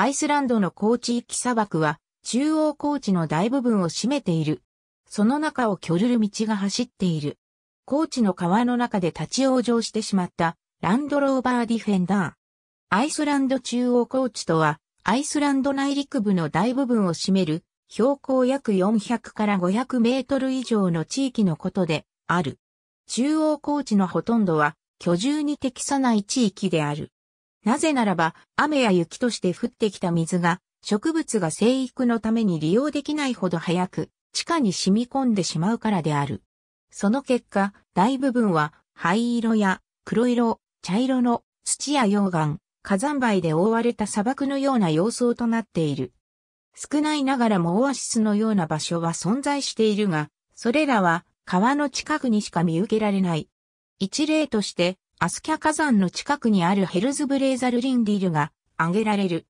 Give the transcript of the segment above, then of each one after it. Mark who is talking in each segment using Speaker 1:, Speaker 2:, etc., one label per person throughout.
Speaker 1: アイスランドの高地域砂漠は中央高地の大部分を占めている。その中をキョルル道が走っている。高地の川の中で立ち往生してしまったランドローバーディフェンダー。アイスランド中央高地とは、アイスランド内陸部の大部分を占める標高約400から500メートル以上の地域のことである。中央高地のほとんどは居住に適さない地域である。なぜならば、雨や雪として降ってきた水が、植物が生育のために利用できないほど早く、地下に染み込んでしまうからである。その結果、大部分は灰色や黒色、茶色の土や溶岩、火山灰で覆われた砂漠のような様相となっている。少ないながらもオアシスのような場所は存在しているが、それらは川の近くにしか見受けられない。一例として、アスキャ火山の近くにあるヘルズブレーザルリンディルが挙げられる。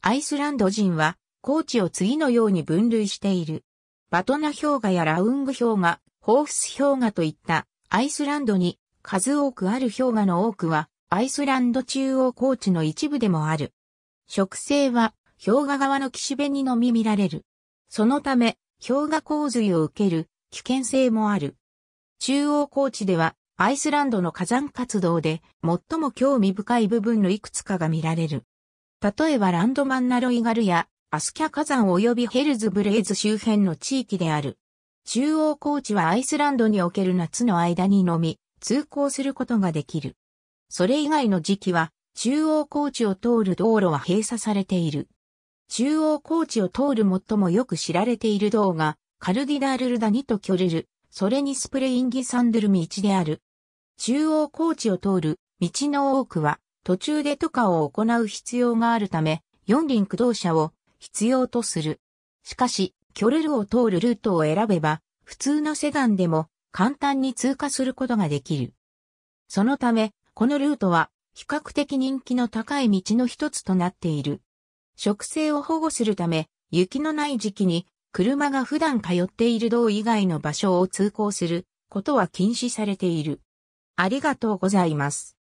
Speaker 1: アイスランド人は高地を次のように分類している。バトナ氷河やラウング氷河、ホーフス氷河といったアイスランドに数多くある氷河の多くはアイスランド中央高地の一部でもある。植生は氷河側の岸辺にのみ見られる。そのため氷河洪水を受ける危険性もある。中央高地ではアイスランドの火山活動で最も興味深い部分のいくつかが見られる。例えばランドマンナロイガルやアスキャ火山及びヘルズブレイズ周辺の地域である。中央高地はアイスランドにおける夏の間にのみ通行することができる。それ以外の時期は中央高地を通る道路は閉鎖されている。中央高地を通る最もよく知られている道がカルディダールルダニとキョルル、それにスプレインギサンドルミ1である。中央高地を通る道の多くは途中で渡河を行う必要があるため、四輪駆動車を必要とする。しかし、キョルルを通るルートを選べば、普通のセダンでも簡単に通過することができる。そのため、このルートは比較的人気の高い道の一つとなっている。植生を保護するため、雪のない時期に車が普段通っている道以外の場所を通行することは禁止されている。ありがとうございます。